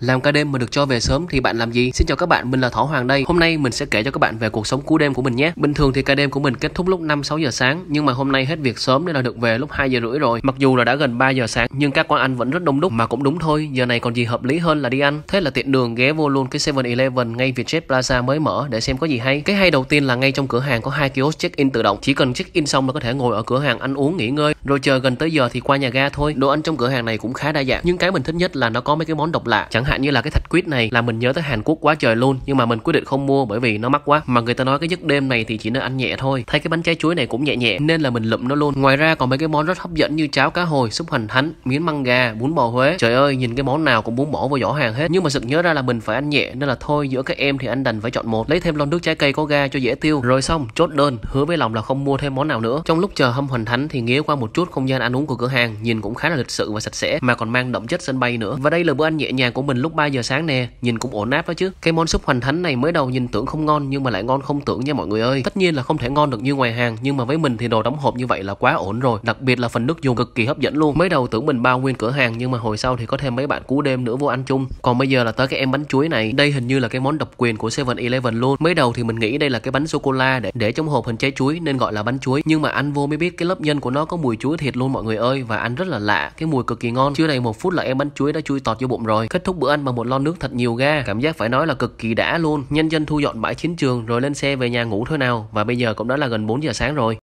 Làm ca đêm mà được cho về sớm thì bạn làm gì? Xin chào các bạn, mình là Thỏ Hoàng đây. Hôm nay mình sẽ kể cho các bạn về cuộc sống cú đêm của mình nhé. Bình thường thì ca đêm của mình kết thúc lúc 5 6 giờ sáng, nhưng mà hôm nay hết việc sớm nên là được về lúc 2 giờ rưỡi rồi. Mặc dù là đã gần 3 giờ sáng nhưng các quán ăn vẫn rất đông đúc mà cũng đúng thôi, giờ này còn gì hợp lý hơn là đi ăn. Thế là tiện đường ghé vô luôn cái 7-Eleven ngay Vietjet Plaza mới mở để xem có gì hay. Cái hay đầu tiên là ngay trong cửa hàng có hai kiosk check-in tự động, chỉ cần check-in xong là có thể ngồi ở cửa hàng ăn uống nghỉ ngơi, rồi chờ gần tới giờ thì qua nhà ga thôi. Đồ ăn trong cửa hàng này cũng khá đa dạng, nhưng cái mình thích nhất là nó có mấy cái món độc lạ. Chẳng hạn như là cái thạch quýt này là mình nhớ tới Hàn Quốc quá trời luôn nhưng mà mình quyết định không mua bởi vì nó mắc quá mà người ta nói cái giấc đêm này thì chỉ nên ăn nhẹ thôi thấy cái bánh trái chuối này cũng nhẹ nhẹ nên là mình lụm nó luôn ngoài ra còn mấy cái món rất hấp dẫn như cháo cá hồi súp hành thánh miến măng gà bún bò huế trời ơi nhìn cái món nào cũng muốn bỏ vào giỏ hàng hết nhưng mà sực nhớ ra là mình phải ăn nhẹ nên là thôi giữa các em thì anh đành phải chọn một lấy thêm lon nước trái cây có ga cho dễ tiêu rồi xong chốt đơn hứa với lòng là không mua thêm món nào nữa trong lúc chờ hâm hoành thánh thì ghé qua một chút không gian ăn uống của cửa hàng nhìn cũng khá là lịch sự và sạch sẽ mà còn mang đậm chất sân bay nữa và đây là bữa ăn nhẹ nhàng của mình hình lúc 3 giờ sáng nè nhìn cũng ổn áp đó chứ cái món súp hoành thánh này mới đầu nhìn tưởng không ngon nhưng mà lại ngon không tưởng nha mọi người ơi tất nhiên là không thể ngon được như ngoài hàng nhưng mà với mình thì đồ đóng hộp như vậy là quá ổn rồi đặc biệt là phần nước dùng cực kỳ hấp dẫn luôn mới đầu tưởng mình bao nguyên cửa hàng nhưng mà hồi sau thì có thêm mấy bạn cú đêm nữa vô ăn chung còn bây giờ là tới cái em bánh chuối này đây hình như là cái món độc quyền của 7 Eleven luôn mới đầu thì mình nghĩ đây là cái bánh sô cô la để để trong hộp hình trái chuối nên gọi là bánh chuối nhưng mà ăn vô mới biết cái lớp nhân của nó có mùi chuối thịt luôn mọi người ơi và ăn rất là lạ cái mùi cực kỳ ngon chưa đầy một phút là em bánh chuối đã chui tọt vô bụng rồi kết thúc bữa bữa ăn bằng một lon nước thật nhiều ga cảm giác phải nói là cực kỳ đã luôn nhân dân thu dọn bãi chiến trường rồi lên xe về nhà ngủ thôi nào và bây giờ cũng đã là gần 4 giờ sáng rồi